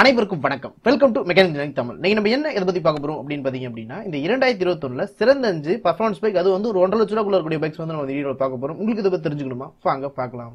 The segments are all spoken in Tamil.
அனைவருக்கும் வணக்கம் வெல்கம் டு மெக்கானிக் தமிழ் நீங்க நம்ம என்ன இதை பத்தி பார்க்க போறோம் அப்படின்னு பாத்தீங்க அப்படின்னா இந்த இரண்டாயிரத்தி இருபத்தொன்னில் சிறந்த அஞ்சு பர்ஃபார்மன்ஸ் பைக் அது வந்து ஒரு ஒன்றரை லட்ச ரூபாக்குள்ள இருக்கக்கூடிய பைக்ஸ் வந்து நம்ம வீடியோ பார்க்க போறோம் உங்களுக்கு இதை பற்றி தெரிஞ்சுக்கணுமா வாங்க பார்க்கலாம்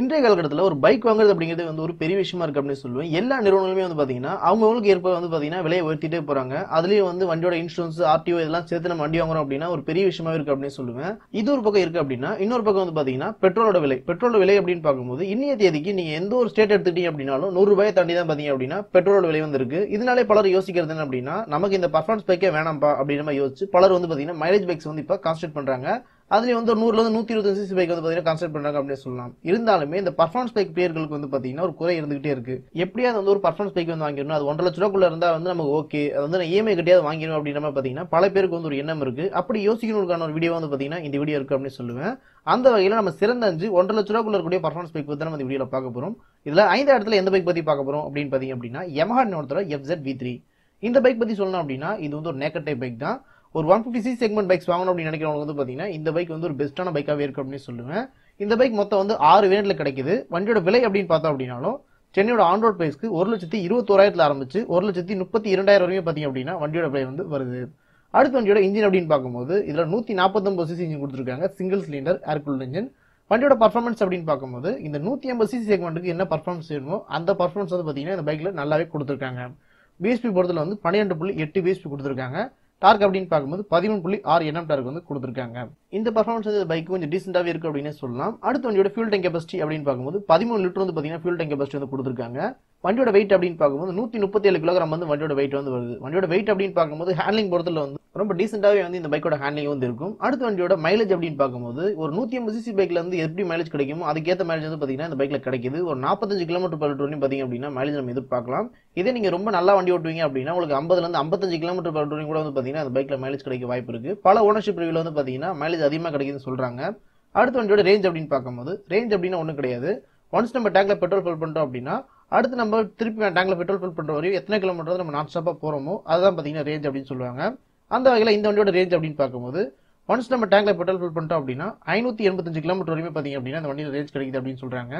இன்றைய காலகட்டத்தில் ஒரு பைக் வாங்குறது அப்படிங்கிறது வந்து ஒரு பெரிய விஷயமா இருக்கு அப்படின்னு சொல்லுவேன் எல்லா நிறுவனங்களுமே வந்து பார்த்தீங்கன்னா அவங்கவுங்களுக்கு ஏற்ப வந்து பார்த்தீங்கன்னா விலையை உயர்த்திட்டே போறாங்க அதுலேயும் வந்து வண்டியோட இன்சூரன்ஸ் ஆர்டிஓ இதெல்லாம் சேர்த்து நம்ம வண்டி வாங்குறோம் அப்படின்னா ஒரு பெரிய விஷயமா இருக்கு அப்படின்னு சொல்லுவேன் இது ஒரு பக்கம் இருக்கு அப்படின்னா இன்னொரு பக்கம் வந்து பார்த்தீங்கன்னா பெட்ரோலோட விலை பெட்ரோலோட விலை அப்படின்னு பார்க்கும்போது இன்னிய தேதிக்கு நீங்க எந்த ஒரு ஸ்டேட் எடுத்துட்டீங்க அப்படின்னாலும் நூறு ரூபாய் தாண்டி தான் பார்த்தீங்க அப்படின்னா பெட்ரோலோட விலை வந்து இருக்கு இதனாலே பலர் யோசிக்கிறது என்ன அப்படின்னா நமக்கு இந்த பர்ஃபார்மன்ஸ் பைக்கே வேணாம்ப்பா அப்படின்னு யோசிச்சு பலர் வந்து பார்த்தீங்கன்னா மைலேஜ் பைக்ஸ் வந்து இப்போ கான்சன்ட்ரேட் பண்றாங்க அதுலேயும் வந்து நூறுலேருந்து நூற்றி இருபத்தஞ்சு சிசி பைக் வந்து பார்த்தீங்கன்னா கன்சல்ட் பண்ணுறாங்க அப்படின்னு சொல்லலாம் இருந்தாலுமே இந்த பர்ஃபார்மன்ஸ் பைக் பிளேயர்களுக்கு வந்து பார்த்தீங்கன்னா ஒரு குறை இருந்துகிட்டே இருக்கு எப்படியாவது வந்து ஒரு பர்ஃபார்மன்ஸ் பைக் வந்து வாங்கிடணும் அது ஒன்றரை லட்ச இருந்தால் வந்து நமக்கு ஓகே அது வந்து இஎம்ஐ e கிட்டையாவது வாங்கிடணும் அப்படின்ற மாதிரி பார்த்தீங்கன்னா பல பேருக்கு வந்து ஒரு எண்ணம் இருக்கு அப்படி யோசிக்கணுக்கான ஒரு வீடியோ வந்து பார்த்தீங்கன்னா இந்த வீடியோ இருக்கு அப்படின்னு சொல்லுவேன் அந்த வகையில் நம்ம சிறந்த அஞ்சு ஒன்றரை லட்ச இருக்கக்கூடிய பர்ஃபார்மன்ஸ் பைக் பற்றி நம்ம இந்த வீடியோவில் பார்க்க போகிறோம் இதில் ஐந்து இடத்துல எந்த பைக் பற்றி பார்க்க போகிறோம் அப்படின்னு பார்த்தீங்க அப்படின்னா எமஹா நிறுவனத்தோட எஃப்செட் த்ரீ இந்த பைக் பற்றி சொல்லணும் அப்படின்னா இது வந்து ஒரு நேக்கட் டைப் பைக் தான் ஒரு one fifty C segment bikes வாங்கணும் அப்படின்னு நினைக்கிறவங்க வந்து பார்த்தீங்கன்னா இந்த பைக் வந்து ஒரு பெஸ்ட்டான பைக்காகவே இருக்கும் அப்படின்னு சொல்லுவேன் இந்த பைக் மொத்தம் வந்து ஆறு வேண்டில் கிடைக்குது வண்டியோட விலை அப்படின்னு பார்த்தோம் அப்படின்னாலும் சென்னையோட ஆன் ரோட் பிரைஸ்க்கு ஒரு லட்சத்தி இருபத்தோராயிரத்தில் ஆரம்பிச்சு ஒரு லட்சத்தி முப்பத்தி இரண்டாயிரம் வரையும் பார்த்தீங்க அப்படின்னா வண்டியோட விலை வந்து வருது அடுத்த வண்டியோட இன்ஜின் அப்படின்னு பார்க்கும்போது இதில் நூற்றி நாற்பத்தொம்பது சிசி இன்ஜின் கொடுத்துருக்காங்க சிங்கிள் சிலிண்டர் ஏர்கூல் இன்ஜின் வண்டியோட பர்ஃபார்மன்ஸ் அப்படின்னு பார்க்கும்போது இந்த நூற்றி ஐம்பது சிசி செக்மெண்ட்டுக்கு என்ன பர்ஃபார்மன்ஸ் வேணுமோ அந்த பர்ஃபார்மன்ஸ் வந்து பார்த்தீங்கன்னா இந்த பைக்கில் நல்லாவே கொடுத்துருக்காங்க பிஎஸ்பி பொறுத்தல வந்து பன்னிரெண்டு புள்ளி எட்டு பிஎஸ்பி கொடுத்துருக்காங்க டார்க் அப்படின்னு பார்க்கும்போது பதிமூணு புள்ளி ஆறு என்எம் டார்க் வந்து கொடுத்துருக்காங்க இந்த பர்ஃபார்மன்ஸ் வந்து பைக் கொஞ்சம் டீசெண்டாகவே இருக்குது அப்படின்னு சொல்லலாம் அடுத்த வண்டியோட ஃபியூல் டேங்க் கெபாசிட்டி அப்படின்னு பார்க்கும்போது பதிமூணு லிட்டர் வந்து பார்த்தீங்கன்னா ஃபியூல் டேங்க் கெபாசிட்டி வந்து கொடுத்துருக்காங்க வண்டியோட வெயிட் அப்படின்னு பார்க்கும்போது நூற்றி முப்பத்தி ஏழு கிலோகிராம் வந்து வண்டியோட வெயிட் வந்து வருது வண்டியோட வெயிட் அப்படின்னு பார்க்கும்போது ஹேண்ட்லிங் பொறுத்தல வந்து ரொம்ப டீசென்ட்டாகவே வந்து இந்த பைக்கோட ஹேண்ட்லிங் வந்து இருக்கும் அடுத்த வண்டியோட மைலேஜ் அப்படின்னு பார்க்கும்போது ஒரு நூற்றி ஐம்பது சிசி பைக்கில் வந்து எப்படி மைலேஜ் கிடைக்குமோ அதுக்கேற்ற மைலேஜ் வந்து பார்த்தீங்கன்னா இந்த பைக்கில் கிடைக்குது ஒரு நாற்பத்தஞ்சு கிலோமீட்டர் பர் லிட்டர் பார்த்தீங்க அப்படின்னா மைலேஜ் நம்ம எதிர்பார்க்கலாம் இதே நீங்கள் ரொம்ப நல்லா வண்டி ஓட்டுவீங்க அப்படின்னா உங்களுக்கு ஐம்பதுலேருந்து ஐம்பத்தஞ்சு கிலோமீட்டர் பர் லிட்டர் கூட வந்து பார்த்தீங்கன்னா அந்த பைக்கில் மைலேஜ் கிடைக்க வாய்ப்பு இருக்குது பல ஓனர்ஷிப் ரிவியூவில் வந்து பார்த்தீங்கன்னா மைலேஜ் அதிகமாக கிடைக்குதுன்னு சொல்கிறாங்க அடுத்த வண்டியோட ரேஞ்ச் அப்படின்னு பார்க்கும்போது ரேஞ்ச் அப்படின்னா ஒன்றும் கிடையாது ஒன்ஸ் நம்ம டேங்கில் பெட்ரோல் ஃபில் பண்ணுறோம் அப்படின்னா அடுத்து நம்ம திருப்பி டேங்கில் பெட்ரோல் ஃபில் பண்ணுற வரையும் எத்தனை கிலோமீட்டர் நம்ம நான் ஸ்டாப்பாக போகிறோமோ அதுதான் பார்த்தீங்கன்னா ரேஞ்ச் அப்படின்னு சொல்லுவாங்க அந்த வகையில் இந்த வண்டியோட ரேஞ்ச் அப்படின்னு பார்க்கும்போது ஒன்ஸ் நம்ம டேங்கில் பெட்ரோல் ஃபில் பண்ணிட்டோம் அப்படின்னா ஐநூற்றி எண்பத்தஞ்சு கிலோமீட்டர் வரையும் பார்த்தீங்க அப்படின்னா அந்த வண்டியில் ரேஞ்ச் கிடைக்குது அப்படின்னு சொல்கிறாங்க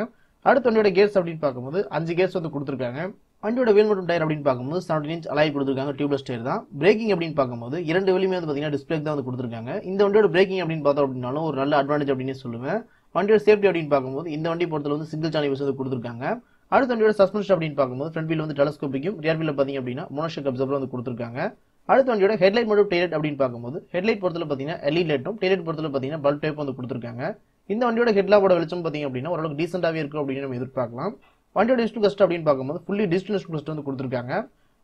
அடுத்த வண்டியோட கேஸ் அப்படின்னு பார்க்கும்போது அஞ்சு கேஸ் வந்து கொடுத்துருக்காங்க வண்டியோட வீல் மட்டும் டயர் அப்படின்னு பார்க்கும்போது செவன்டி இன்ச் அலாய் கொடுத்துருக்காங்க டியூப்லெஸ் டயர் தான் பிரேக்கிங் அப்படின்னு பார்க்கும்போது இரண்டு வெளியுமே வந்து பார்த்தீங்கன்னா டிஸ்பிளே தான் வந்து கொடுத்துருக்காங்க இந்த வண்டியோட பிரேக்கிங் அப்படின்னு பார்த்தோம் அப்படின்னாலும் ஒரு நல்ல அட்வான்டேஜ் அப்படின்னு சொல்லுவேன் வண்டியோட சேஃப்டி அப்படின்னு பார்க்கும்போது இந்த வண்டி பொறுத்தல வந்து சிங்கிள் சாணி வந்து கொடுத்துருக்காங்க அடுத்த வண்டியோட சஸ்பென்ஷன் அப்படின்னு பார்க்கும்போது ஃப்ரண்ட் வீல் வந்து டெலஸ்கோபிக்கும் ரியர் வீல் பார்த்தீங்க அப்படின்னா மோனோஷக் அப்சர்வர் வந்து கொடுத்துருக்காங்க அடுத்த வண்டியோட ஹெட்லைட் மட்டும் டெய்லைட் அப்படின்னு பார்க்கும்போது ஹெட்லைட் பொறுத்தல பார்த்தீங்கன்னா எல்இ லைட்டும் டெய்லைட் பொறுத்தல பார்த்தீங்கன்னா பல்ப் டைப் வந்து கொடுத்துருக்காங்க இந்த வண்டியோட ஹெட்லாப்போட வெளிச்சம் பார்த்தீங்க அப்படின்னா ஓரளவுக்கு டீசெண்டாகவே இருக்கும் அப்படின்னு நம்ம எதிர்பார்க்கலாம் வண்டியோட டிஸ்டல் கஸ்ட் அப்படின்னு பார்க்கும்போது ஃபுல்லி டிஸ்டன்ஸ் கஸ்ட் வந்து கொடுத்துருக்காங்க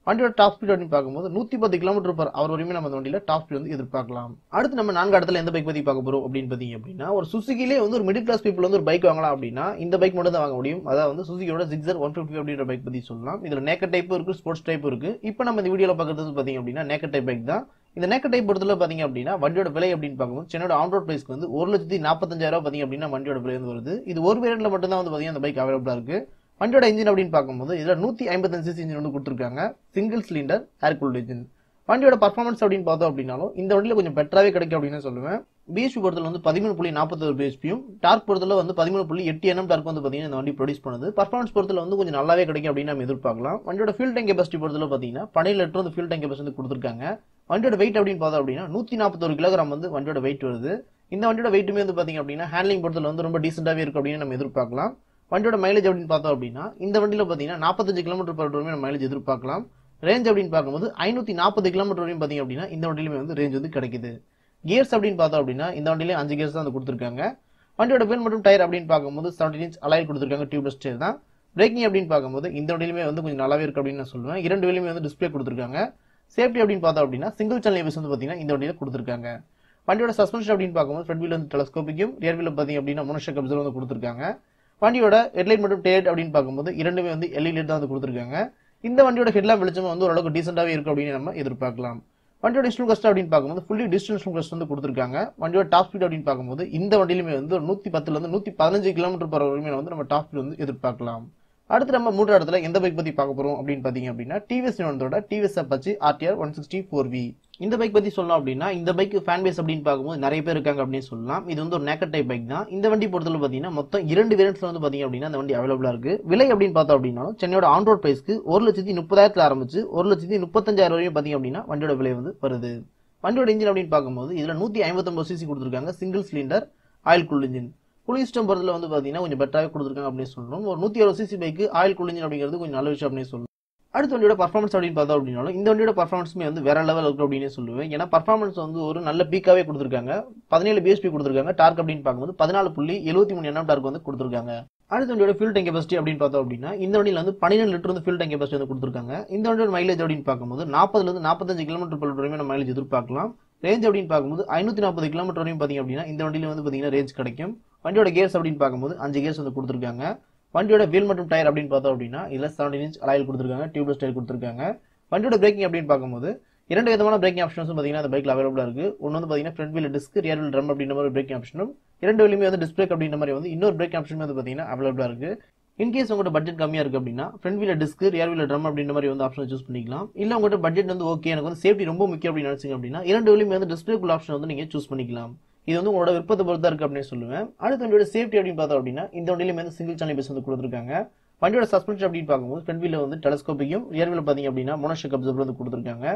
வண்டியோட டாப் ஸ்பீட் அப்படின்னு பார்க்கும்போது நூத்தி பத்து கிலோமீட்டர் பர் அவர் வரையுமே நம்ம வண்டியில வண்டியில் டாப் ஸ்பீட் வந்து எதிர்பார்க்கலாம் அடுத்து நம்ம நான்கு இடத்துல எந்த பைக் பற்றி பார்க்க போகிறோம் அப்படின்னு பார்த்தீங்க அப்படின்னா ஒரு சுசுகிலே வந்து ஒரு மிடில் கிளாஸ் பீப்பிள் வந்து ஒரு பைக் வாங்கலாம் அப்படின்னா இந்த பைக் மட்டும் தான் வாங்க முடியும் அதாவது சுசுகியோட ஜிக்ஸர் ஒன் ஃபிஃப்டி அப்படின்ற பைக் பற்றி சொல்லலாம் இதில் நேக்க டைப்பும் இருக்குது ஸ்போர்ட்ஸ் டைப் இருக்குது இப்போ நம்ம இந்த வீடியோவில் பார்க்குறது பார்த்தீங்க அப்படின்னா நேக்க டைப் பைக் தான் இந்த நேக்க டைப் பொறுத்தல பார்த்தீங்க அப்படின்னா வண்டியோட விலை அப்படின்னு பார்க்கும்போது சென்னோட ஆன் ரோட் பிரைஸ்க்கு வந்து ஒரு லட்சத்தி நாற்பத்தஞ்சாயிரம் பார்த்தீங்க அப்படின்னா வண்டியோட விலை வந்து வருது இது ஒரு வேரியன்ட்ல மட்டும் தான் வந்து பார்த்தீங்கன்னா அந்த பைக் அவைலபிளாக இருக்குது வண்டியோட இன்ஜின் அப்படின்னு பார்க்கும்போது இதில் நூற்றி ஐம்பத்தஞ்சு சிசி இன்ஜின் வந்து கொடுத்துருக்காங்க single cylinder air cooled engine வண்டியோட பர்ஃபார்மன்ஸ் அப்படின்னு பார்த்தோம் அப்படின்னாலும் இந்த வண்டியில் கொஞ்சம் பெட்டராகவே கிடைக்கும் அப்படின்னு சொல்லுவேன் பிஎஸ்பி பொறுத்தல வந்து பதிமூணு புள்ளி நாற்பத்தொரு பிஎஸ்பியும் டார்க் பொறுத்தல வந்து பதிமூணு புள்ளி எட்டு என்எம் டார்க் வந்து பார்த்தீங்கன்னா இந்த வண்டி ப்ரொடியூஸ் பண்ணுது பர்ஃபார்மன்ஸ் பொறுத்தல வந்து கொஞ்சம் நல்லாவே கிடைக்கும் அப்படின்னு நம்ம எதிர்பார்க்கலாம் வண்டியோட ஃபியூல் டேங்க் கெபாசிட்டி பொறுத்தல பார்த்தீங்கன்னா பன்னெண்டு லிட்டர் வந்து ஃபியூல் டேங்க் கெபாசிட்டி கொடுத்துருக்காங்க வண்டியோட வெயிட் அப்படின்னு பார்த்தோம் அப்படின்னா நூற்றி நாற்பத்தொரு கிலோகிராம் வந்து வண்டியோட வெயிட் வருது இந்த வண்டியோட வெயிட்டுமே வந்து பார்த்தீங்க அப்படின்னா ஹேண்ட்லிங் பொறுத்தல வந்து ரொம்ப டீசெண்டாகவே இருக்கும் அப்படின்னு நம்ம எதிர்பார்க்கலாம் வண்டியோட மைலேஜ் அப்படின்னு பார்த்தோம் அப்படின்னா இந்த வண்டியில் பார்த்தீங்கன்னா நாற்பத்தஞ்சு கிலோமீட்டர் பர் வரையும் நம்ம மைலேஜ் எதிர்பார்க்கலாம் ரேஞ்ச் அப்படின்னு பார்க்கும்போது ஐநூற்றி நாற்பது கிலோமீட்டர் வரையும் பார்த்தீங்க அப்படின்னா இந்த வண்டியிலுமே வந்து ரேஞ்ச் வந்து கிடைக்குது கியர்ஸ் அப்படின்னு பார்த்தோம் அப்படின்னா இந்த வண்டியிலே அஞ்சு கியர்ஸ் தான் வந்து கொடுத்துருக்காங்க வண்டியோட பேர் மற்றும் டயர் அப்படின்னு பார்க்கும்போது செவன்டீன் இன்ச் அலாயில் கொடுத்துருக்காங்க டியூப்லெஸ் டயர் தான் பிரேக்கிங் அப்படின்னு பார்க்கும்போது இந்த வண்டியிலுமே வந்து கொஞ்சம் நல்லாவே இருக்கு அப்படின்னு நான் சொல்லுவேன் இரண்டு வேலையுமே வந்து டிஸ்பிளே கொடுத்துருக்காங்க சேஃப்டி அப்படின்னு பார்த்தோம் அப்படின்னா சிங்கிள் சேனல் ஏபிஎஸ் வந்து பார்த்தீங்கன்னா இந்த வண்டியில் கொடுத்துருக்காங்க வண்டியோட சஸ்பென்ஷன் அப்படின்னு பார்க்கும்போது ஃப்ரண்ட் வீல் வந்து டெலஸ்கோபிக்கும் ரியர் வீல் பார்த்தீங்க அப்படின்னா மோனோஷக் அப்சர்வ் வந்து கொடுத்துருக்காங்க வண்டியோட ஹெட்லைட் மட்டும் டேட் அப்படின்னு பார்க்கும்போது இரண்டுமே வந்து எல்இடி தான் வந்து கொடுத்துருக்காங்க இந்த வண்டியோட ஹெட்லாம் வெளிச்சம் வந்து ஓரளவுக்கு டீசெண்டாகவே இருக்கும் அப்படின்னு நம்ம எதிர்பார்க்கலாம் வண்டியோட ஸ்டூல் கஸ்ட் அப்படின்னு பார்க்கும்போது ஃபுல்லி டிஸ்டன்ஸ் கஸ்ட் வந்து கொடுத்துருக்காங்க வண்டியோட டாப் ஸ்பீட் அப்படின்னு பார்க்கும்போது இந்த வண்டியிலுமே வந்து நூற்றி பத்துலேருந்து நூற்றி பதினஞ்சு கிலோமீட்டர் போகிற வரையுமே வந்து நம்ம டாப் ஸ்பீட் வந்து எதிர்பார்க்கலாம் அடுத்து நம்ம மூன்று இடத்துல எந்த பைக் பற்றி பார்க்க போகிறோம் அப்படின்னு பார்த்தீங்க அப்படின்னா டிவிஎஸ் நிறுவனத்தோட டிவிஎஸ் பச்சு RTR one sixty four V இந்த பைக் பற்றி சொல்லணும் அப்படின்னா இந்த பைக் ஃபேன் பேஸ் அப்படின்னு பார்க்கும்போது நிறைய பேர் இருக்காங்க அப்படின்னு சொல்லலாம் இது வந்து ஒரு நேக்கட் டைப் பைக் தான் இந்த வண்டி பொறுத்தவரை பார்த்தீங்கன்னா மொத்தம் இரண்டு வேரியன்ஸ்ல வந்து பார்த்தீங்க அப்படின்னா இந்த வண்டி அவைலபிளாக இருக்குது விலை அப்படின்னு பார்த்தோம் அப்படின்னாலும் சென்னையோட ஆன் ரோட் பிரைஸ்க்கு ஒரு லட்சத்தி முப்பதாயிரத்தில் ஆரம்பிச்சு ஒரு லட்சத்தி முப்பத்தஞ்சாயிரம் வரையும் பார்த்தீங்க அப்படின்னா வண்டியோட விலை வந்து வருது வண்டியோட இன்ஜின் அப்படின்னு பார்க்கும்போது இதில் நூற்றி ஐம்பத்தொம்பது சிசி கொடுத்துருக்காங்க single cylinder oil cool engine குளிஸ்டம் பொறுத்தில் வந்து பார்த்தீங்கன்னா கொஞ்சம் பெட்டராகவே கொடுத்துருக்காங்க அப்படின்னு சொல்லணும் ஒரு நூற்றி அறுபது சிசி பைக்கு ஆயில் இன்ஜின் அப்படிங்கிறது கொஞ்சம் நல்ல விஷயம் அப்படின்னு சொல்லணும் அடுத்த வண்டியோட பர்ஃபார்மன்ஸ் அப்படின்னு பார்த்தோம் அப்படின்னாலும் இந்த வண்டியோட பர்ஃபார்மன்ஸுமே வந்து வேற லெவல் இருக்கு அப்படின்னு சொல்லுவேன் ஏன்னா பர்ஃபார்மன்ஸ் வந்து ஒரு நல்ல பீக்காவே கொடுத்துருக்காங்க பதினேழு பிஎஸ்பி கொடுத்துருக்காங்க டார்க் அப்படின்னு பார்க்கும்போது பதினாலு புள்ளி எழுபத்தி மூணு எண்ணம் டார்க் வந்து கொடுத்துருக்காங்க அடுத்த வண்டியோட ஃபியூல் டேங்க் கெபாசிட்டி அப்படின்னு பார்த்தோம் அப்படின்னா இந்த வண்டியில் வந்து பன்னிரெண்டு லிட்டர் வந்து ஃபியூல் டேங்க் கெபாசிட்டி வந்து கொடுத்துருக்காங்க இந்த வண்டியோட மைலேஜ் அப்படின்னு பார்க்கும்போது நாற்பதுலேருந்து நாற்பத்தஞ்சு கிலோமீட்டர் பல்லு வரையுமே நம்ம மைலேஜ் எதிர்பார்க்கலாம் ரேஞ்ச் அப்படின்னு பார்க்கும்போது ஐநூற்றி நாற்பது கிலோமீட்டர் வரையும் பார்த்தீங்க அப்படின்னா இந்த வண்டியில் வந்து பார்த்தீங்கன்னா ரேஞ்ச் கிடைக்கும் வண்டியோட கேர்ஸ் அப்படின்னு பார்க்கும்போது அஞ்சு கேர்ஸ் வந்து கொடுத்துருக்காங்க வண்டியோட வீல் மற்றும் டயர் அப்படின்னு பார்த்தோம் அப்படின்னா இதில் செவன்டீன் இன்ச் அலாயில் கொடுத்துருக்காங்க டியூப்லெஸ் டயர் கொடுத்துருக்காங்க வண்டியோட பிரேக்கிங் அப்படின்னு பார்க்கும்போது இரண்டு விதமான பிரேக்கிங் ஆப்ஷன்ஸும் பார்த்தீங்கன்னா அந்த பைக் அவைலபிளாக இருக்குது ஒன்று வந்து பார்த்தீங்கன்னா front wheel disc rear wheel drum அப்படின்ற மாதிரி பிரேக்கிங் ஆப்ஷனும் இரண்டு வீலுமே வந்து டிஸ்பிளேக் அப்படின்ற மாதிரி வந்து இன்னொரு பிரேக் ஆப்ஷன் வந்து பார்த்தீங்கன்னா அவைலபிளாக இருக்குது இன்கேஸ் உங்கள்கிட்ட பட்ஜெட் கம்மியாக இருக்குது அப்படின்னா front wheel disc rear wheel drum அப்படின்ற மாதிரி வந்து ஆப்ஷன் சூஸ் பண்ணிக்கலாம் இல்லை உங்கள்கிட்ட பட்ஜெட் வந்து ஓகே எனக்கு வந்து சேஃப்டி ரொம்ப முக்கியம் அப்படின்னு நினச்சிங்க அப்படின்னா இரண்டு வீலுமே வந்து டிஸ்பிளேக்குள் ஆப்ஷன் வந்து நீங்கள் சூஸ் பண்ணிக்கலாம் இது வந்து உங்களோட விருப்பத்தை பொறுத்த இருக்கு அப்படின்னு சொல்லுவேன் அடுத்து வண்டியோட சேஃப்டி அப்படின்னு பார்த்தோம் அப்படின்னா இந்த வண்டியிலும் வந்து சிங்கிள் சேனல் பேஸ் வந்து கொடுத்துருக்காங்க வண்டியோட சஸ்பென்ஷன் அப்படின்னு பார்க்கும்போது ஃப்ரெண்ட் வீலில் வந்து டெலஸ்கோப்பிக்கும் ரியர் வீலில் பார்த்தீங்க அப்படின்னா மோனோஷக் அப்சர்வர் வந்து கொடுத்துருக்காங்க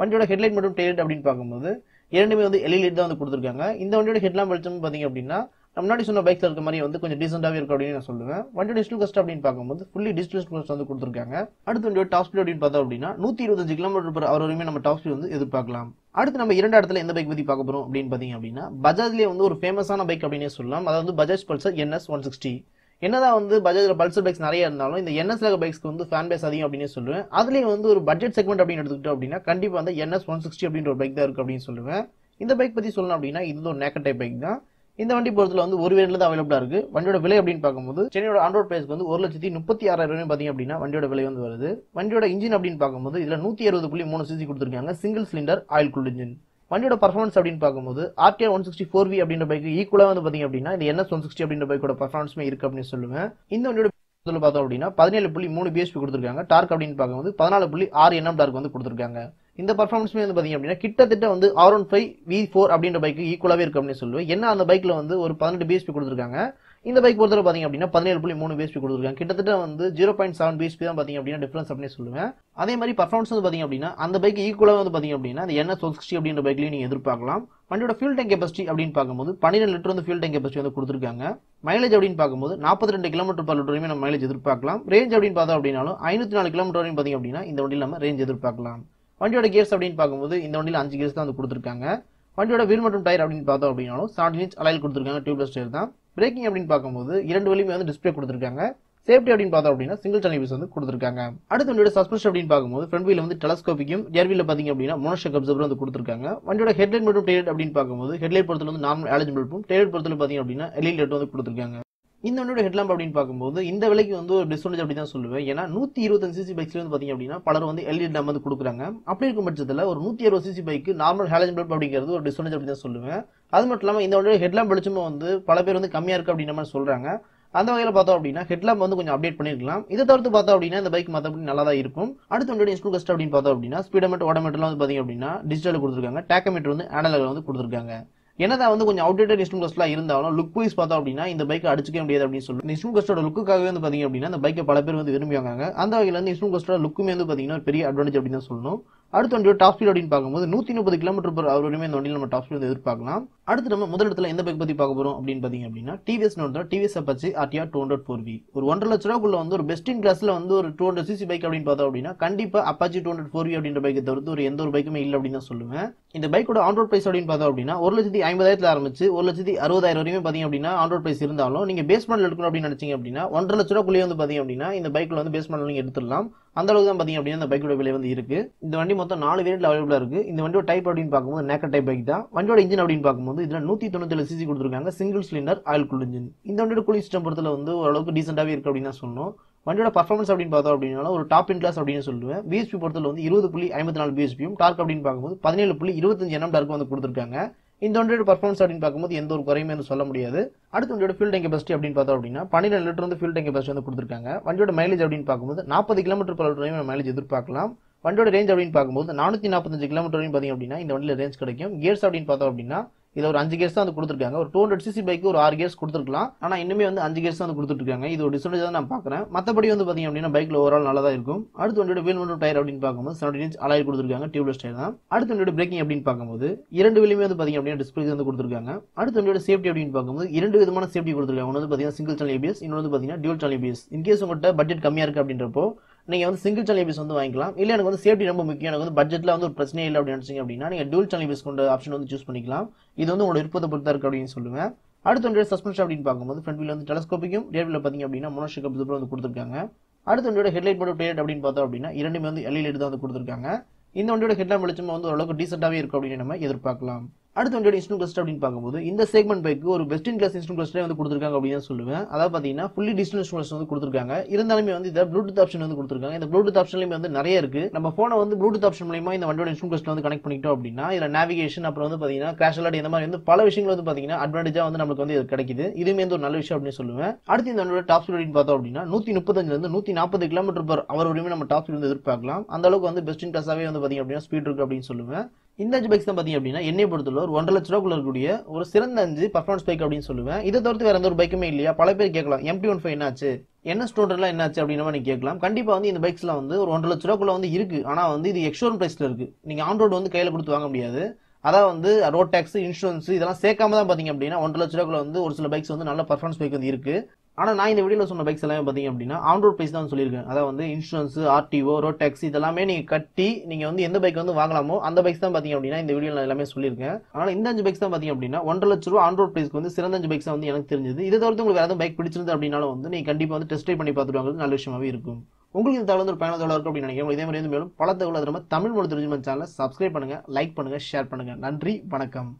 வண்டியோட ஹெட்லைட் மட்டும் டெய்லைட் அப்படின்னு பார்க்கும்போது இரண்டுமே வந்து எல்இடி தான் வந்து கொடுத்துருக்காங்க இந்த வண்டியோட ஹெட்லாம் வெளிச்சம் பார்த்தீங்க அப்படின்னா முன்னாடி சொன்ன பைக்ல இருக்க மாதிரி வந்து கொஞ்சம் டீசெண்டாகவே இருக்கு அப்படின்னு நான் சொல்லுவேன் வண்டி டிஸ்டல் கஸ்ட் அப்படின்னு பார்க்கும்போது ஃபுல்லி டிஜிட்டல் கஸ்ட் வந்து கொடுத்துருக்காங்க அடுத்து வண்டியோட டாப் ஸ்பீட் அப்படின்னு பார்த்தோம் அப்படின்னா நூற்றி இருபத்தஞ்சு கிலோமீட்டர் பர் அவருமே நம்ம டாப் ஸ்பீட் வந்து எதிர்பார்க்கலாம் அடுத்து நம்ம இரண்டு இடத்துல எந்த பைக் பற்றி பார்க்க போகிறோம் அப்படின்னு பார்த்தீங்க அப்படின்னா பஜாஜ்லேயே வந்து ஒரு ஃபேமஸான பைக் அப்படின்னே சொல்லலாம் அதாவது Bajaj Pulsar NS one sixty என்னதான் வந்து பஜாஜ் பல்சர் பைக்ஸ் நிறைய இருந்தாலும் இந்த என்எஸ் ரக பைக்ஸ்க்கு வந்து ஃபேன் பேஸ் அதிகம் அப்படின்னு சொல்லுவேன் அதுலேயும் வந்து ஒரு பட்ஜெட் செக்மெண்ட் அப்படின்னு எடுத்துக்கிட்டோம் அப்படின்னா கண்டிப்பாக வந்து என்எஸ் ஒன் சிக்ஸ்டி அப்படின்ற ஒரு பைக் தான் இருக்கு அப்படின்னு சொல்லுவேன் இந்த பைக் பற்றி சொல்லணும் அப்படின்னா இது ஒரு நேக்கர் பைக் தான் இந்த வண்டி பொறுத்தல வந்து ஒரு வேலையில் தான் அவைலபிளா இருக்குது வண்டியோட விலை அப்படின்னு பார்க்கும்போது சென்னையோட ஆண்ட்ரோட் பிரைஸ்க்கு வந்து ஒரு லட்சத்தி முப்பத்தி ஆறாயிரம் ரூபாய் பார்த்தீங்க அப்படின்னா வண்டியோட விலை வந்து வருது வண்டியோட இன்ஜின் அப்படின்னு பார்க்கும்போது இதில் நூற்றி அறுபது புள்ளி மூணு சிசி கொடுத்துருக்காங்க single cylinder oil cool engine வண்டியோட பர்ஃபார்மன்ஸ் அப்படின்னு பார்க்கும்போது RTR one sixty four V அப்படின்ற பைக்கு ஈக்குவலாக வந்து பார்த்தீங்க அப்படின்னா இந்த என்ஸ் ஒன் சிக்ஸ்டி அப்படின்ற பைக்கோட பர்ஃபார்மன்ஸ்மே இருக்கு அப்படின்னு சொல்லுவேன் இந்த வண்டியோட பார்த்தோம் அப்படின்னா பதினேழு புள்ளி மூணு பிஎஸ்பி கொடுத்துருக்காங்க டார்க் அப்படின்னு பார்க்கும்போது பதினாலு புள்ளி ஆறு என்எம் டார்க் வந்து கொடுத்துருக்காங்க இந்த பர்ஃபார்மன்ஸ் வந்து பார்த்தீங்க அப்படின்னா கிட்டத்தட்ட வந்து R one five V four அப்படின்ற பைக்கு ஈக்குவலாகவே இருக்கு அப்படின்னு சொல்லுவேன் என்ன அந்த பைக்கில் வந்து ஒரு பதினெட்டு பிஎஸ்பி கொடுத்துருக்காங்க இந்த பைக் பொறுத்தவரை பார்த்தீங்க அப்படின்னா பதினேழு புள்ளி மூணு பிஎஸ்பி கொடுத்துருக்காங்க கிட்டத்தட்ட வந்து ஜீரோ பாயிண்ட் செவன் பிஎஸ்பி தான் பார்த்தீங்க அப்படின்னா டிஃபரன்ஸ் அப்படின்னு சொல்லுவேன் அதே மாதிரி பர்ஃபார்மன்ஸ் வந்து பார்த்தீங்க அப்படின்னா அந்த பைக் ஈக்குவலாக வந்து பார்த்தீங்க அப்படின்னா அந்த என்ன ஒன் சிக்ஸ்டி அப்படின்ற பைக்லையும் நீங்கள் எதிர்பார்க்கலாம் வண்டியோட ஃபியூல் டேங்க் கெபாசிட்டி அப்படின்னு பார்க்கும்போது பன்னிரெண்டு லிட்டர் வந்து ஃபியூல் டேங்க் கெபாசிட்டி வந்து கொடுத்துருக்காங்க மைலேஜ் அப்படின்னு பார்க்கும்போது நாற்பத்தி ரெண்டு கிலோமீட்டர் பர் லிட்டருமே நம்ம மைலேஜ் எதிர்பார்க்கலாம் ரேஞ்ச் அப்படின்னு பார்த்தோம் அப்படின்னாலும் ஐநூற்றி நாலு கிலோமீட்டர் வரையும் பார்த்தீங்க அப்படின்னா இந்த வண்டியில் நம்ம ரேஞ்ச் எதிர்பார்க்கலாம் வண்டியோட கியர்ஸ் அப்படின்னு பார்க்கும்போது இந்த வண்டியில் அஞ்சு கியர்ஸ் தான் வந்து கொடுத்துருக்காங்க வண்டியோட வீல் மற்றும் டயர் அப்படின்னு பார்த்தோம் அப்படின்னாலும் செவன்டீன் இன்ச் அலையில் கொடுத்துருக்காங்க டியூப்லெஸ் டயர் தான் பிரேக்கிங் அப்படின்னு பார்க்கும்போது இரண்டு வழியுமே வந்து டிஸ்பிளே கொடுத்துருக்காங்க சேஃப்டி அப்படின்னு பார்த்தோம் அப்படின்னா சிங்கிள் சேனல் பீஸ் வந்து கொடுத்துருக்காங்க அடுத்து வண்டியோட சஸ்பென்ஷன் அப்படின்னு பார்க்கும்போது ஃப்ரண்ட் வீல் வந்து டெலஸ்கோப்பிக்கும் இயர் வீல் பார்த்தீங்க அப்படின்னா மோனோஷக் அப்சர்வர் வந்து கொடுத்துருக்காங்க வண்டியோட ஹெட்லைட் மற்றும் டேட் அப்படின்னு பார்க்கும்போது ஹெட்லைட் பொறுத்தல வந்து நார்மல் எலிஜிபிள் டேட் பொறுத்தல பார்த்தீங்க அப்படின்னா எல்இடி வந்து கொடுத்துருக்காங்க இந்த வண்டியோட ஹெட்லாம்ப் அப்படின்னு பார்க்கும்போது இந்த விலைக்கு வந்து ஒரு டிஸ்கவுண்ட் அப்படி தான் சொல்லுவேன் ஏன்னா நூற்றி இருபத்தஞ்சு சிசி பைக்ஸ்ல வந்து பார்த்தீங்க அப்படின்னா பலர் வந்து எல்இடி டேம் வந்து கொடுக்குறாங்க அப்படி இருக்கும் பட்சத்தில் ஒரு நூற்றி அறுபது சிசி பைக்கு நார்மல் ஹேலஜன் பல்ப் அப்படிங்கிறது ஒரு டிஸ்கவுண்ட் அப்படி தான் சொல்லுவேன் அது மட்டும் இல்லாமல் இந்த வண்டியோட ஹெட்லாம்ப் படிச்சுமே வந்து பல பேர் வந்து கம்மியாக இருக்குது அப்படின்ற மாதிரி சொல்கிறாங்க அந்த வகையில் பார்த்தோம் அப்படின்னா ஹெட்லாம்ப் வந்து கொஞ்சம் அப்டேட் பண்ணிருக்கலாம் இதை தவிர்த்து பார்த்தோம் அப்படின்னா இந்த பைக் மற்றபடி நல்லா தான் இருக்கும் அடுத்த வண்டியோட ஸ்கூல் கஸ்ட் அப்படின்னு பார்த்தோம் அப்படின்னா ஸ்பீடமெண்ட் ஓடமெண்ட்லாம் வந்து பார்த்தீங்க அப்படின்னா டிஜிட்டல் கொடுத்துருக்காங்க டேக்கமீட்டர் வந்து அனலில் வந்து கொடுத்துருக்காங்க என்னதான் வந்து கொஞ்சம் அவுடேட்டட் நிஸ்டும் கஸ்ட்லாம் இருந்தாலும் லுக் வைஸ் பார்த்தோம் அப்படின்னா இந்த பைக்கை அடிச்சிக்க முடியாது அப்படின்னு சொல்லி நிஸ்டும் கஸ்டோட லுக்குக்காகவே வந்து பார்த்தீங்க அப்படின்னா அந்த பைக்கை பல பேர் வந்து விரும்பி வாங்காங்க அந்த வகையில் வந்து நிஸ்டும் கஸ்டோட லுக்குமே வந்து பார்த்தீங்கன்னா ஒரு பெரிய அட்வான்டேஜ் அப்படின்னு சொல்லணும் அடுத்து வண்டியோட டாப் ஸ்பீட் அப்படின்னு பார்க்கும்போது நூற்றி முப்பது கிலோமீட்டர் பர் அவர் வரையுமே இந்த வண்டியில் நம்ம டாப் ஸ்பீட் வந்து எதிர்பார்க்கலாம் அடுத்து நம்ம முதல் இடத்துல எந்த பைக் பற்றி பார்க்க போகிறோம் அப்படின்னு பார்த்தீங்க அப்படின்னா டிவிஎஸ் வந்து டிவிஎஸ் பச்சு ஆர்டியா டூ ஹண்ட்ரட் ஃபோர் வி ஒரு ஒன்றரை லட்ச ரூபாக்குள்ள வந்து ஒரு பெஸ்ட் இன் கிளாஸில் வந்து ஒரு டூ ஹண்ட்ரட் சிசி பைக் அப்படின்னு பார்த்தோம் அப்படின்னா கண்டிப்பாக Apache two hundred four V அப்படின்ற பைக்கை தவிர்த்து ஒரு எந்த ஒரு பைக்குமே இல்லை அப்படின்னு தான் சொல்லுவேன் இந்த பைக்கோட ஆன்ரோட் பிரைஸ் அப்படின்னு பார்த்தோம் அப்படின்னா ஒரு லட்சத்தி ஐம்பதாயிரத்தில் ஆரம்பிச்சு ஒரு லட்சத்தி அறுபதாயிரம் வரையுமே பார்த்தீங்க அப்படின்னா ஆன்ரோட் பிரைஸ் இருந்தாலும் நீங்கள் பேஸ் மாடல் எடுக்கணும் அப்படின்னு நினச்சிங்க அப்படின்னா ஒன்றரை லட்ச ரூபாக்குள்ளேயே வந்து பார்த்தீங்க அப்படின்னா இந்த பைக்கில் வந்து பேஸ் மாடல் நீங்கள் எடுத்துடலாம் அந்த அளவுக்கு தான் பார்த்தீங்க அப்படின்னா அந்த பைக்கோட விலை வந்து இருக்கு இந்த வண்டி மொத்தம் நாலு வேரியன்ட்ல அவைலபிளாக இருக்கு இந்த வண்டியோட டைப் அப்படின்னு பார்க்கும்போது நேக்கர் டைப் பைக் தான் வண்டியோட இன்ஜின் அப்படின்னு பார்க்கும்போது இதில் நூற்றி தொண்ணூற்றேழு சிசி கொடுத்துருக்காங்க single cylinder oil cool engine இந்த வண்டியோட கூலிங் சிஸ்டம் பொறுத்தல வந்து ஓரளவுக்கு டீசெண்டாவே இருக்கு அப்படின்னு தான் சொன்னோம் வண்டியோட பர்ஃபார்மன்ஸ் அப்படின்னு பார்த்தோம் அப்படின்னா ஒரு டாப் இன் கிளாஸ் அப்படின்னு சொல்லுவேன் பிஎஸ்பி பொறுத்தல வந்து இருபது புள்ளி ஐம்பத்தி நாலு பிஎஸ்பியும் டார்க் அப்படின்னு பார்க்கும்போது பதினேழு புள்ளி இருபத்தஞ்சு எம் டார்க் வந்து கொடுத்துருக்காங்க இந்த ஒன்றோட பர்ஃபார்மன்ஸ் அப்படின்னு பார்க்கும்போது எந்த ஒரு குறையுமே சொல்ல முடியாது அடுத்து வண்டியோட ஃபியூல் எங்கே கெபாசிட்டி அப்படின்னு பார்த்தோம் அப்படின்னா பன்னிரெண்டு லிட்டர் வந்து ஃபியூல் எங்கே பெஸ்ட் வந்து கொடுத்துருக்காங்க வண்டியோட மைலேஜ் அப்படின்னு பார்க்கும்போது நாற்பது கிலோமீட்டர் பல வரையும் மைலேஜ் எதிர்பார்க்கலாம் வண்டியோட ரேஞ்ச் அப்படின்னு பார்க்கும்போது நானூற்றி நாற்பத்தஞ்சு கிலோமீட்டர் வரையும் பார்த்தீங்க அப்படின்னா இந்த வண்டியில் ரேஞ்ச் கிடைக்கும் கியர்ஸ் அப்படின்னு பார்த்தோம் அப்படின்னா இதில் ஒரு அஞ்சு கேஸ் தான் வந்து கொடுத்துருக்காங்க ஒரு டூ ஹண்ட்ரட் சிசி பைக்கு ஒரு ஆறு கேஸ் கொடுத்துருக்கலாம் ஆனால் இன்னுமே வந்து அஞ்சு கேஸ் தான் வந்து கொடுத்துருக்காங்க இது ஒரு டிஸ்அட்வான்டேஜ் தான் நான் பார்க்குறேன் மற்றபடி வந்து பார்த்தீங்க அப்படின்னா பைக்கில் ஓவரால் நல்லா தான் இருக்கும் அடுத்து வண்டியோட வீல் மற்றும் டயர் அப்படின்னு பார்க்கும்போது செவன்டீன் இன்ச் அலாய் கொடுத்துருக்காங்க டியூப்லெஸ் டயர் தான் அடுத்து வண்டியோட பிரேக்கிங் அப்படின்னு பார்க்கும்போது இரண்டு விலையுமே வந்து பார்த்தீங்க அப்படின்னா டிஸ்பிளே வந்து கொடுத்துருக்காங்க அடுத்து வண்டியோட சேஃப்டி அப்படின்னு பார்க்கும்போது இரண்டு விதமான சேஃப்டி கொடுத்துருக்காங்க ஒன்று வந்து பார்த்தீங்கன்னா சிங்கிள் சேனல் ஏபிஎஸ் இன்னொன்று வந்து பார்த்தீங்கன்னா டியூல் சேனல் ஏபிஎஸ் இன்கேஸ் உங்கள்கிட்ட பட்ஜெட் கம்மியாக இருக்குது அப்படின்றப்போ நீங்கள் வந்து சிங்கிள் சேனல் பீஸ் வந்து வாங்கிக்கலாம் இல்லை எனக்கு வந்து சேஃப்டி ரொம்ப முக்கியம் எனக்கு வந்து பட்ஜெட்டில் வந்து ஒரு பிரச்சனை இல்லை அப்படின்னு நினச்சிங்க அப்படின்னா நீங்கள் டூல் சேனல் பீஸ் கொண்ட ஆப்ஷன் வந்து சூஸ் பண்ணிக்கலாம் இது வந்து உங்களோட விருப்பத்தை பொறுத்த இருக்குது அப்படின்னு சொல்லுவேன் அடுத்து வந்து சஸ்பென்ஷன் அப்படின்னு பார்க்கும்போது ஃப்ரண்ட் வீல் வந்து டெலஸ்கோப்பிக்கும் டேவில் பார்த்திங்க பார்த்தீங்க அப்படின்னா மோனோஷி கப் வந்து கொடுத்துருக்காங்க அடுத்து வண்டியோட ஹெட்லைட் போட்டு டேட் அப்படின்னு பார்த்தோம் அப்படின்னா இரண்டுமே வந்து எல்இடி தான் வந்து கொடுத்துருக்காங்க இந்த வண்டியோட ஹெட்லாம் வெளிச்சமாக வந்து ஓரளவுக்கு டீசெண்டாகவே இருக்கும் அப்படின்னு நம்ம எதிர்பார்க்கலாம் அடுத்து வந்து இன்ஸ்டன்ட் கிளஸ்டர் அப்படின்னு பார்க்கும்போது இந்த செக்மெண்ட் பைக்கு ஒரு பெஸ்ட் இன் கிளாஸ் இன்ஸ்டன்ட் கிளஸ்டரே வந்து கொடுத்துருக்காங்க அப்படின்னு சொல்லுவேன் அதாவது பார்த்தீங்கன்னா ஃபுல்லி டிஜிட்டல் இன்ஸ்டன்ட் வந்து கொடுத்துருக்காங்க இருந்தாலுமே வந்து இதில் ப்ளூடூத் ஆப்ஷன் வந்து கொடுத்துருக்காங்க இந்த ப்ளூடூத் ஆப்ஷன்லேயுமே வந்து நிறைய இருக்கு நம்ம ஃபோனை வந்து ப்ளூடூத் ஆப்ஷன் மூலயமா இந்த வண்டியோட இன்ஸ்டன்ட் கிளஸ்டர் வந்து கனெக்ட் பண்ணிக்கிட்டோம் அப்படின்னா இதில் நேவிகேஷன் அப்புறம் வந்து பார்த்தீங்கன்னா கிராஷ் அலர்ட் இந்த மாதிரி வந்து பல விஷயங்கள் வந்து பார்த்தீங்கன்னா அட்வான்டேஜாக வந்து நமக்கு வந்து கிடைக்குது இதுவுமே வந்து ஒரு நல்ல விஷயம் அப்படின்னு சொல்லுவேன் அடுத்து இந்த வண்டியோட டாப் ஸ்பீட் அப்படின்னு பார்த்தோம் அப்படின்னா நூற்றி முப்பத்தஞ்சிலிருந்து நூற்றி நாற்பது கிலோமீட்டர் பர் அவர் வரையுமே நம்ம டாப் ஸ்பீட் வந்து எதிர்பார்க்கலாம் அந்த அளவுக்கு வந்து பெஸ்ட் இன் கிளாஸாகவே வந்து பார்த்தீங்க அப்படின்னா ஸ்பீட் இருக்கு அப்படின்னு சொல்லுவேன் இந்த அஞ்சு பைக்ஸ் தான் பார்த்தீங்க அப்படின்னா என்னை பொறுத்தவரை ஒரு ஒன்றரை லட்ச ரூபாக்குள்ள இருக்கக்கூடிய ஒரு சிறந்த அஞ்சு பர்ஃபார்மன்ஸ் பைக் அப்படின்னு சொல்லுவேன் இதை தவிர்த்து வேற எந்த ஒரு பைக்குமே இல்லையா பல பேர் கேட்கலாம் எம்டி ஒன் ஃபைவ் என்னாச்சு என்ன ஸ்டூடெண்ட்லாம் என்னாச்சு அப்படின்னு நீங்க கேட்கலாம் கண்டிப்பாக வந்து இந்த பைக்ஸ்லாம் வந்து ஒரு ஒன்றரை லட்ச ரூபாக்குள்ள வந்து இருக்கு ஆனால் வந்து இது எக்ஷோரூம் பிரைஸ்ல இருக்கு நீங்க ஆன் ரோடு வந்து கையில் கொடுத்து வாங்க முடியாது அதான் வந்து ரோட் டேக்ஸ் இன்சூரன்ஸ் இதெல்லாம் சேர்க்காம தான் பார்த்தீங்க அப்படின்னா ஒன்றரை லட்ச ரூபாக்குள்ள வந்து ஒரு சில பைக்ஸ் வந்து நல்ல பர்ஃபார்மன்ஸ் பைக் வந்து இருக்கு ஆனால் நான் இந்த வீடியோவில் சொன்ன பைக்ஸ் எல்லாமே பார்த்தீங்க அப்படின்னா ஆன் ரோட் ப்ரைஸ் தான் சொல்லியிருக்கேன் அதாவது வந்து இன்சூரன்ஸ் ஆர்டிஓ ரோட் டேக்ஸ் இதெல்லாமே நீங்கள் கட்டி நீங்கள் வந்து எந்த பைக் வந்து வாங்கலாமோ அந்த பைக்ஸ் தான் பார்த்தீங்க அப்படின்னா இந்த வீடியோவில் எல்லாமே சொல்லியிருக்கேன் ஆனால் இந்த அஞ்சு பைக்ஸ் தான் பார்த்தீங்க அப்படின்னா ஒன்றரை லட்ச ரூபா ஆன் ரோட் ப்ரைஸ்க்கு வந்து சிறந்த அஞ்சு பைக்ஸ் வந்து எனக்கு தெரிஞ்சது இதை தவிர்த்து உங்களுக்கு வேறு எதாவது பைக் பிடிச்சிருந்தது அப்படின்னாலும் வந்து நீங்கள் கண்டிப்பாக வந்து டெஸ்ட் பண்ணி பார்த்துட்டு நல்ல விஷயமாகவே இருக்கும் உங்களுக்கு இந்த தகவல் ஒரு பயனுள்ள இருக்கும் அப்படின்னு நினைக்கிறேன் இதே மாதிரி மேலும் பல தகவல் தமிழ் மொழி தெரிஞ்சு சேனலை சப்ஸ்கிரைப் பண்ணுங்கள் லைக் பண்ணுங்கள் ஷேர் பண்ணுங்கள் நன்றி வணக்கம்